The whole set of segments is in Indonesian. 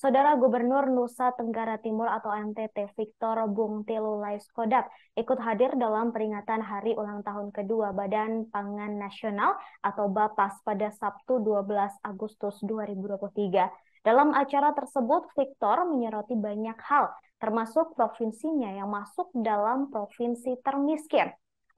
Saudara Gubernur Nusa Tenggara Timur atau NTT Victor Bung Telu Laiskodat ikut hadir dalam peringatan Hari Ulang Tahun Kedua Badan Pangan Nasional atau BAPAS pada Sabtu 12 Agustus 2023. Dalam acara tersebut, Victor menyoroti banyak hal, termasuk provinsinya yang masuk dalam provinsi termiskin.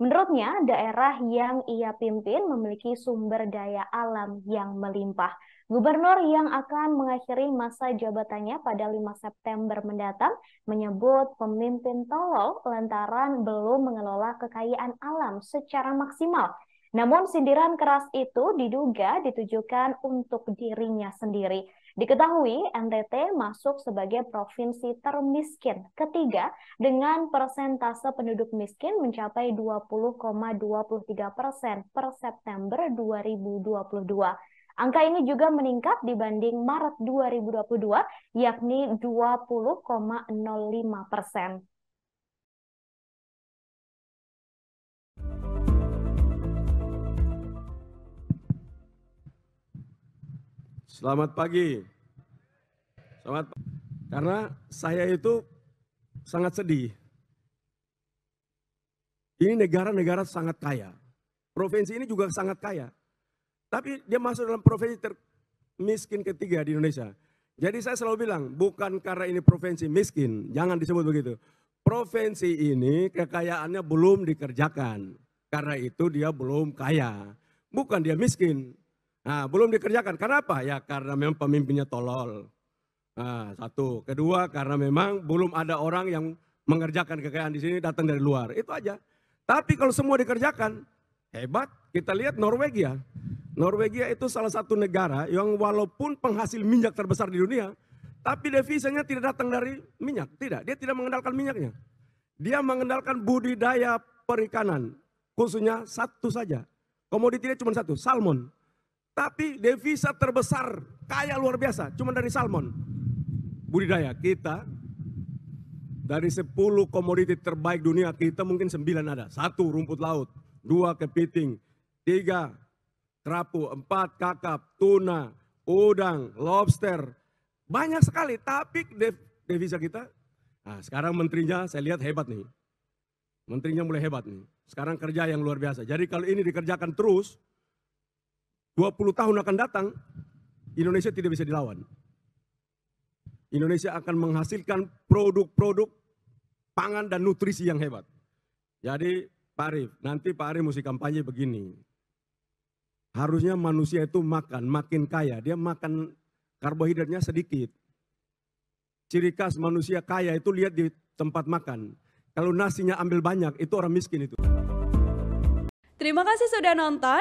Menurutnya, daerah yang ia pimpin memiliki sumber daya alam yang melimpah. Gubernur yang akan mengakhiri masa jabatannya pada 5 September mendatang menyebut pemimpin tolol lantaran belum mengelola kekayaan alam secara maksimal. Namun sindiran keras itu diduga ditujukan untuk dirinya sendiri. Diketahui NTT masuk sebagai provinsi termiskin ketiga dengan persentase penduduk miskin mencapai 20,23 persen per September 2022. Angka ini juga meningkat dibanding Maret 2022, yakni 20,05 persen. Selamat pagi. Selamat Karena saya itu sangat sedih. Ini negara-negara sangat kaya. Provinsi ini juga sangat kaya. Tapi dia masuk dalam provinsi termiskin ketiga di Indonesia. Jadi saya selalu bilang, bukan karena ini provinsi miskin, jangan disebut begitu. Provinsi ini kekayaannya belum dikerjakan. Karena itu dia belum kaya. Bukan dia miskin, Nah, belum dikerjakan. Kenapa Ya karena memang pemimpinnya tolol. Nah, satu. Kedua, karena memang belum ada orang yang mengerjakan kekayaan di sini datang dari luar. Itu aja. Tapi kalau semua dikerjakan, hebat. Kita lihat Norwegia. Norwegia itu salah satu negara yang walaupun penghasil minyak terbesar di dunia, tapi devisanya tidak datang dari minyak. Tidak, dia tidak mengendalikan minyaknya. Dia mengendalikan budidaya perikanan. Khususnya satu saja. Komoditinya cuma satu, salmon. Tapi devisa terbesar, kaya luar biasa, cuma dari salmon. Budidaya kita dari 10 komoditi terbaik dunia kita mungkin 9 ada. Satu rumput laut, dua kepiting, tiga kerapu, empat kakap, tuna, udang, lobster. Banyak sekali, tapi devisa kita. Nah, sekarang menterinya saya lihat hebat nih. Menterinya mulai hebat nih. Sekarang kerja yang luar biasa. Jadi kalau ini dikerjakan terus, 20 tahun akan datang, Indonesia tidak bisa dilawan. Indonesia akan menghasilkan produk-produk pangan dan nutrisi yang hebat. Jadi Pak Arief, nanti Pak Arief mesti kampanye begini. Harusnya manusia itu makan, makin kaya. Dia makan karbohidratnya sedikit. Ciri khas manusia kaya itu lihat di tempat makan. Kalau nasinya ambil banyak, itu orang miskin itu. Terima kasih sudah nonton.